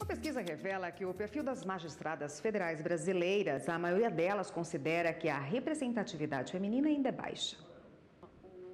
A pesquisa revela que o perfil das magistradas federais brasileiras, a maioria delas considera que a representatividade feminina ainda é baixa.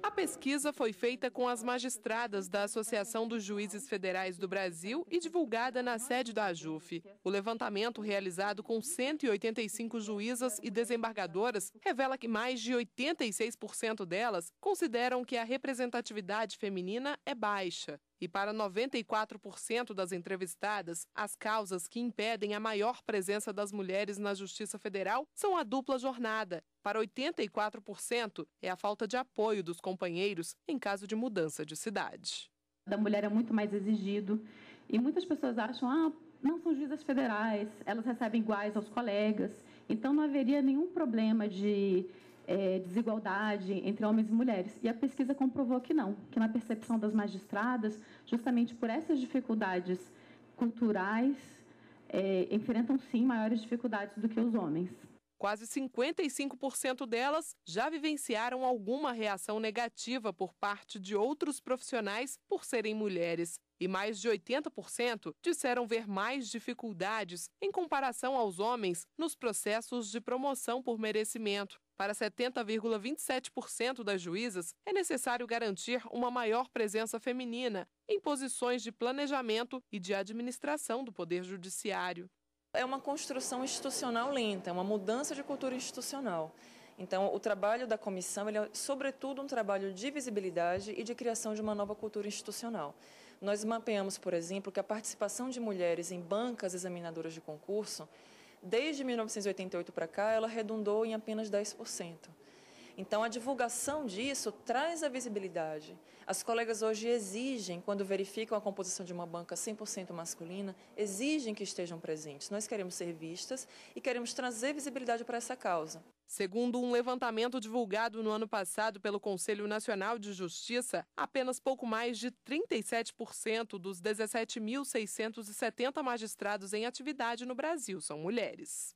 A pesquisa foi feita com as magistradas da Associação dos Juízes Federais do Brasil e divulgada na sede da AJUF. O levantamento realizado com 185 juízas e desembargadoras revela que mais de 86% delas consideram que a representatividade feminina é baixa. E para 94% das entrevistadas, as causas que impedem a maior presença das mulheres na Justiça Federal são a dupla jornada. Para 84%, é a falta de apoio dos companheiros em caso de mudança de cidade. Da mulher é muito mais exigido e muitas pessoas acham, ah, não são juízas federais, elas recebem iguais aos colegas, então não haveria nenhum problema de é, desigualdade entre homens e mulheres. E a pesquisa comprovou que não, que na percepção das magistradas, justamente por essas dificuldades culturais, é, enfrentam sim maiores dificuldades do que os homens. Quase 55% delas já vivenciaram alguma reação negativa por parte de outros profissionais por serem mulheres. E mais de 80% disseram ver mais dificuldades em comparação aos homens nos processos de promoção por merecimento. Para 70,27% das juízas, é necessário garantir uma maior presença feminina em posições de planejamento e de administração do Poder Judiciário. É uma construção institucional lenta, é uma mudança de cultura institucional. Então, o trabalho da comissão é, sobretudo, um trabalho de visibilidade e de criação de uma nova cultura institucional. Nós mapeamos, por exemplo, que a participação de mulheres em bancas examinadoras de concurso desde 1988 para cá, ela redundou em apenas 10%. Então, a divulgação disso traz a visibilidade. As colegas hoje exigem, quando verificam a composição de uma banca 100% masculina, exigem que estejam presentes. Nós queremos ser vistas e queremos trazer visibilidade para essa causa. Segundo um levantamento divulgado no ano passado pelo Conselho Nacional de Justiça, apenas pouco mais de 37% dos 17.670 magistrados em atividade no Brasil são mulheres.